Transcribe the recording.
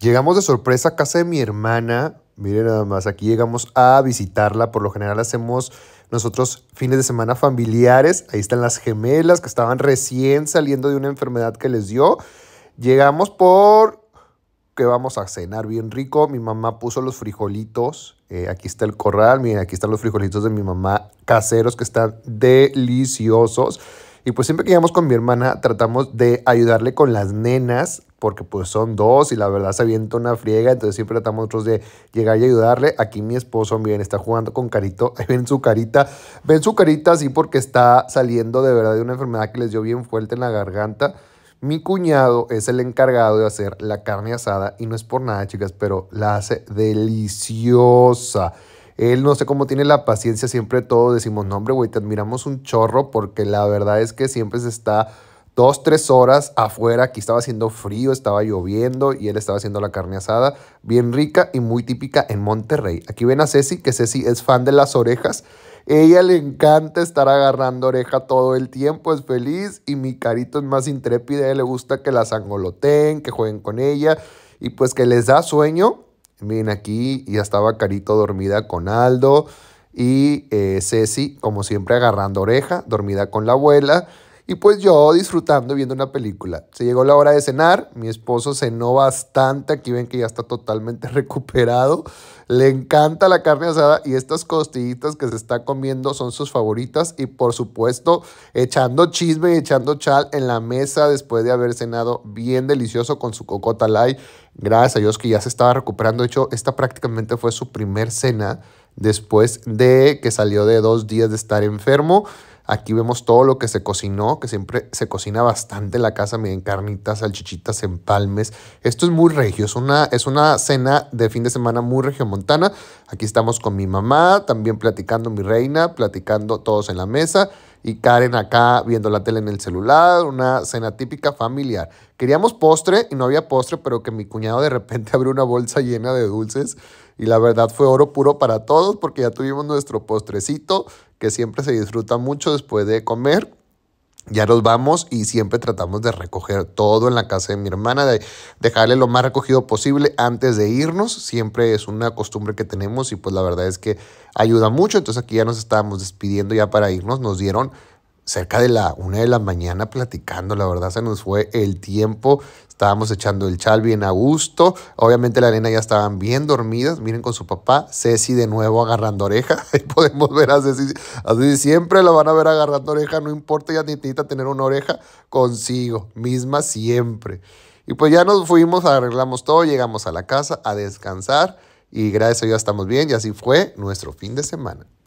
Llegamos de sorpresa a casa de mi hermana. Miren nada más, aquí llegamos a visitarla. Por lo general hacemos nosotros fines de semana familiares. Ahí están las gemelas que estaban recién saliendo de una enfermedad que les dio. Llegamos por que vamos a cenar bien rico. Mi mamá puso los frijolitos. Eh, aquí está el corral. Miren, aquí están los frijolitos de mi mamá caseros que están deliciosos. Y pues siempre que íbamos con mi hermana tratamos de ayudarle con las nenas, porque pues son dos y la verdad se avienta una friega, entonces siempre tratamos nosotros de llegar y ayudarle. Aquí mi esposo, miren, está jugando con Carito, ahí ven su carita, ven su carita así porque está saliendo de verdad de una enfermedad que les dio bien fuerte en la garganta. Mi cuñado es el encargado de hacer la carne asada y no es por nada, chicas, pero la hace deliciosa. Él no sé cómo tiene la paciencia, siempre todo decimos, nombre hombre, güey, te admiramos un chorro porque la verdad es que siempre se está dos, tres horas afuera, aquí estaba haciendo frío, estaba lloviendo y él estaba haciendo la carne asada, bien rica y muy típica en Monterrey. Aquí ven a Ceci, que Ceci es fan de las orejas. Ella le encanta estar agarrando oreja todo el tiempo, es feliz y mi carito es más intrépida, a ella le gusta que las sangoloteen, que jueguen con ella y pues que les da sueño Miren aquí, ya estaba Carito dormida con Aldo y eh, Ceci, como siempre, agarrando oreja, dormida con la abuela. Y pues yo disfrutando viendo una película. Se llegó la hora de cenar, mi esposo cenó bastante, aquí ven que ya está totalmente recuperado. Le encanta la carne asada y estas costillitas que se está comiendo son sus favoritas y por supuesto echando chisme y echando chal en la mesa después de haber cenado bien delicioso con su cocota light. Gracias a Dios que ya se estaba recuperando. De hecho, esta prácticamente fue su primer cena después de que salió de dos días de estar enfermo. Aquí vemos todo lo que se cocinó, que siempre se cocina bastante en la casa, miren, carnitas, salchichitas, empalmes. Esto es muy regio, es una, es una cena de fin de semana muy regiomontana. Aquí estamos con mi mamá, también platicando mi reina, platicando todos en la mesa y Karen acá viendo la tele en el celular, una cena típica familiar. Queríamos postre y no había postre, pero que mi cuñado de repente abrió una bolsa llena de dulces y la verdad fue oro puro para todos porque ya tuvimos nuestro postrecito que siempre se disfruta mucho después de comer ya nos vamos y siempre tratamos de recoger todo en la casa de mi hermana, de dejarle lo más recogido posible antes de irnos. Siempre es una costumbre que tenemos y pues la verdad es que ayuda mucho. Entonces aquí ya nos estábamos despidiendo ya para irnos. Nos dieron cerca de la una de la mañana platicando. La verdad se nos fue el tiempo. Estábamos echando el chal bien a gusto. Obviamente la nena ya estaban bien dormidas. Miren con su papá. Ceci de nuevo agarrando oreja. Ahí podemos ver a Ceci. Así siempre la van a ver agarrando oreja. No importa, ya necesita tener una oreja consigo. Misma siempre. Y pues ya nos fuimos, arreglamos todo, llegamos a la casa a descansar. Y gracias a Dios estamos bien. Y así fue nuestro fin de semana.